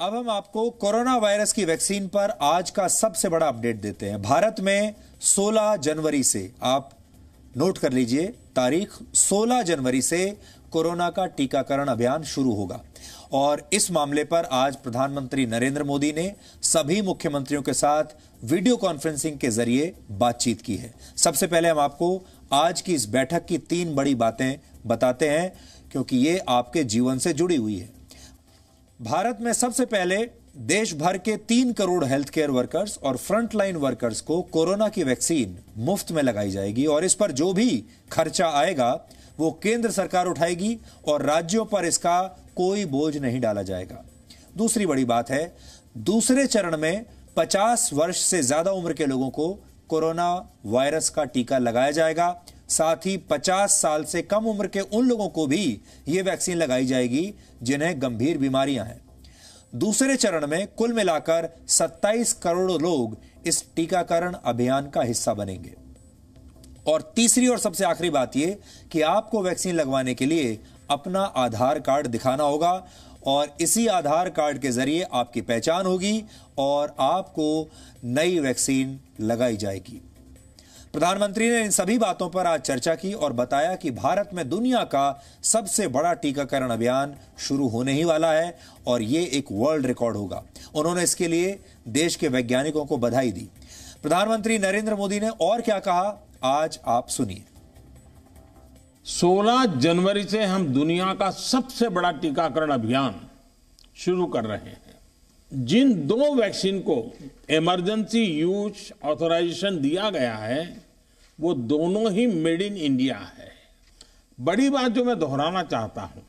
अब हम आपको कोरोना वायरस की वैक्सीन पर आज का सबसे बड़ा अपडेट देते हैं भारत में 16 जनवरी से आप नोट कर लीजिए तारीख 16 जनवरी से कोरोना का टीकाकरण अभियान शुरू होगा और इस मामले पर आज प्रधानमंत्री नरेंद्र मोदी ने सभी मुख्यमंत्रियों के साथ वीडियो कॉन्फ्रेंसिंग के जरिए बातचीत की है सबसे पहले हम आपको आज की इस बैठक की तीन बड़ी बातें बताते हैं क्योंकि ये आपके जीवन से जुड़ी हुई है भारत में सबसे पहले देश भर के तीन करोड़ हेल्थ केयर वर्कर्स और फ्रंटलाइन वर्कर्स को कोरोना की वैक्सीन मुफ्त में लगाई जाएगी और इस पर जो भी खर्चा आएगा वो केंद्र सरकार उठाएगी और राज्यों पर इसका कोई बोझ नहीं डाला जाएगा दूसरी बड़ी बात है दूसरे चरण में 50 वर्ष से ज्यादा उम्र के लोगों को कोरोना वायरस का टीका लगाया जाएगा साथ ही 50 साल से कम उम्र के उन लोगों को भी ये वैक्सीन लगाई जाएगी जिन्हें गंभीर बीमारियां हैं दूसरे चरण में कुल मिलाकर 27 करोड़ लोग इस टीकाकरण अभियान का हिस्सा बनेंगे और तीसरी और सबसे आखिरी बात यह कि आपको वैक्सीन लगवाने के लिए अपना आधार कार्ड दिखाना होगा और इसी आधार कार्ड के जरिए आपकी पहचान होगी और आपको नई वैक्सीन लगाई जाएगी प्रधानमंत्री ने इन सभी बातों पर आज चर्चा की और बताया कि भारत में दुनिया का सबसे बड़ा टीकाकरण अभियान शुरू होने ही वाला है और ये एक वर्ल्ड रिकॉर्ड होगा उन्होंने इसके लिए देश के वैज्ञानिकों को बधाई दी प्रधानमंत्री नरेंद्र मोदी ने और क्या कहा आज आप सुनिए 16 जनवरी से हम दुनिया का सबसे बड़ा टीकाकरण अभियान शुरू कर रहे हैं जिन दो वैक्सीन को इमरजेंसी यूज ऑथोराइजेशन दिया गया है वो दोनों ही मेड इन इंडिया है बड़ी बात जो मैं दोहराना चाहता हूं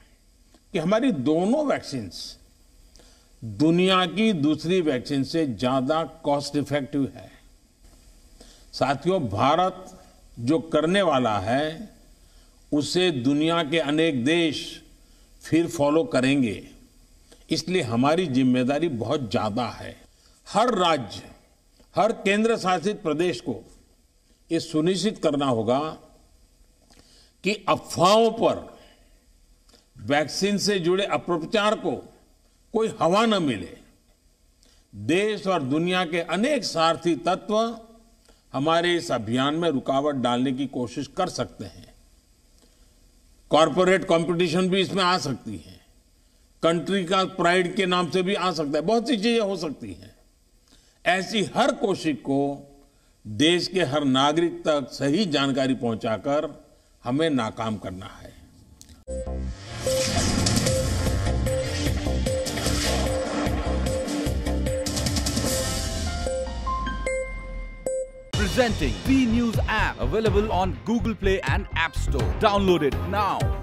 कि हमारी दोनों वैक्सीन्स दुनिया की दूसरी वैक्सीन से ज़्यादा कॉस्ट इफेक्टिव है साथियों भारत जो करने वाला है उसे दुनिया के अनेक देश फिर फॉलो करेंगे इसलिए हमारी जिम्मेदारी बहुत ज़्यादा है हर राज्य हर केंद्र शासित प्रदेश को ये सुनिश्चित करना होगा कि अफवाहों पर वैक्सीन से जुड़े अप्रचार को कोई हवा न मिले देश और दुनिया के अनेक सारथी तत्व हमारे इस अभियान में रुकावट डालने की कोशिश कर सकते हैं कॉरपोरेट कंपटीशन भी इसमें आ सकती है कंट्री का प्राइड के नाम से भी आ सकता है बहुत सी चीजें हो सकती हैं ऐसी हर कोशिश को देश के हर नागरिक तक सही जानकारी पहुंचाकर हमें नाकाम करना है Presenting B News app available on Google Play and App Store. Download it now.